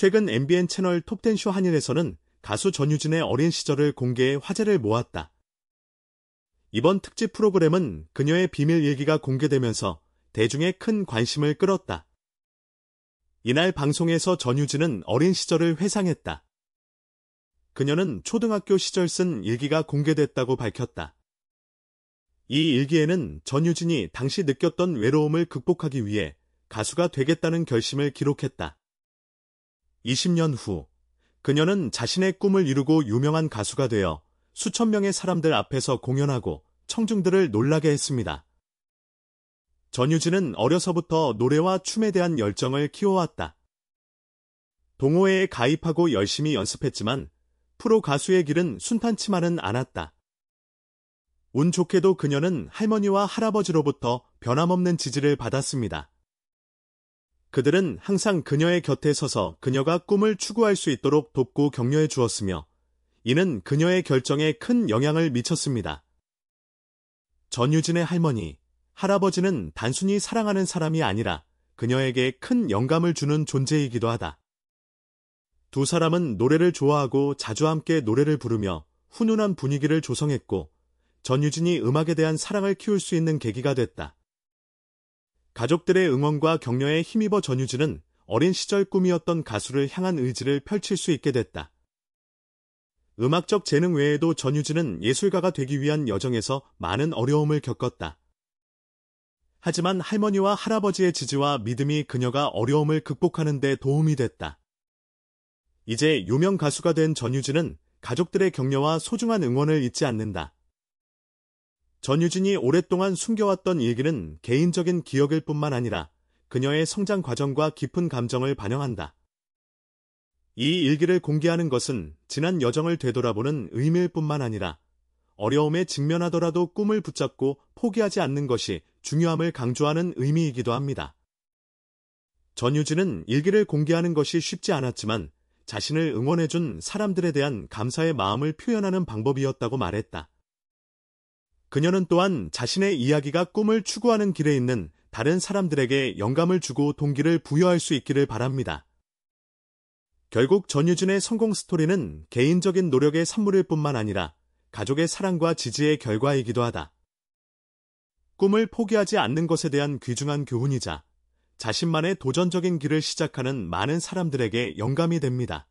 최근 MBN 채널 톱텐쇼 한인에서는 가수 전유진의 어린 시절을 공개해 화제를 모았다. 이번 특집 프로그램은 그녀의 비밀 얘기가 공개되면서 대중의 큰 관심을 끌었다. 이날 방송에서 전유진은 어린 시절을 회상했다. 그녀는 초등학교 시절 쓴 일기가 공개됐다고 밝혔다. 이 일기에는 전유진이 당시 느꼈던 외로움을 극복하기 위해 가수가 되겠다는 결심을 기록했다. 20년 후 그녀는 자신의 꿈을 이루고 유명한 가수가 되어 수천 명의 사람들 앞에서 공연하고 청중들을 놀라게 했습니다. 전유진은 어려서부터 노래와 춤에 대한 열정을 키워왔다. 동호회에 가입하고 열심히 연습했지만 프로 가수의 길은 순탄치만은 않았다. 운 좋게도 그녀는 할머니와 할아버지로부터 변함없는 지지를 받았습니다. 그들은 항상 그녀의 곁에 서서 그녀가 꿈을 추구할 수 있도록 돕고 격려해 주었으며 이는 그녀의 결정에 큰 영향을 미쳤습니다. 전유진의 할머니, 할아버지는 단순히 사랑하는 사람이 아니라 그녀에게 큰 영감을 주는 존재이기도 하다. 두 사람은 노래를 좋아하고 자주 함께 노래를 부르며 훈훈한 분위기를 조성했고 전유진이 음악에 대한 사랑을 키울 수 있는 계기가 됐다. 가족들의 응원과 격려에 힘입어 전유진은 어린 시절 꿈이었던 가수를 향한 의지를 펼칠 수 있게 됐다. 음악적 재능 외에도 전유진은 예술가가 되기 위한 여정에서 많은 어려움을 겪었다. 하지만 할머니와 할아버지의 지지와 믿음이 그녀가 어려움을 극복하는 데 도움이 됐다. 이제 유명 가수가 된 전유진은 가족들의 격려와 소중한 응원을 잊지 않는다. 전유진이 오랫동안 숨겨왔던 일기는 개인적인 기억일 뿐만 아니라 그녀의 성장 과정과 깊은 감정을 반영한다. 이 일기를 공개하는 것은 지난 여정을 되돌아보는 의미일 뿐만 아니라 어려움에 직면하더라도 꿈을 붙잡고 포기하지 않는 것이 중요함을 강조하는 의미이기도 합니다. 전유진은 일기를 공개하는 것이 쉽지 않았지만 자신을 응원해준 사람들에 대한 감사의 마음을 표현하는 방법이었다고 말했다. 그녀는 또한 자신의 이야기가 꿈을 추구하는 길에 있는 다른 사람들에게 영감을 주고 동기를 부여할 수 있기를 바랍니다. 결국 전유진의 성공 스토리는 개인적인 노력의 산물일 뿐만 아니라 가족의 사랑과 지지의 결과이기도 하다. 꿈을 포기하지 않는 것에 대한 귀중한 교훈이자 자신만의 도전적인 길을 시작하는 많은 사람들에게 영감이 됩니다.